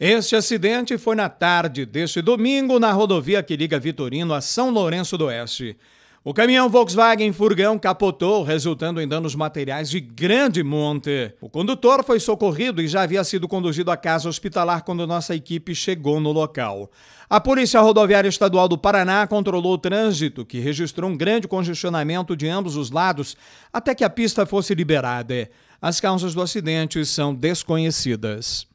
Este acidente foi na tarde deste domingo na rodovia que liga Vitorino a São Lourenço do Oeste. O caminhão Volkswagen Furgão capotou, resultando em danos materiais de grande monte. O condutor foi socorrido e já havia sido conduzido à casa hospitalar quando nossa equipe chegou no local. A Polícia Rodoviária Estadual do Paraná controlou o trânsito, que registrou um grande congestionamento de ambos os lados até que a pista fosse liberada. As causas do acidente são desconhecidas.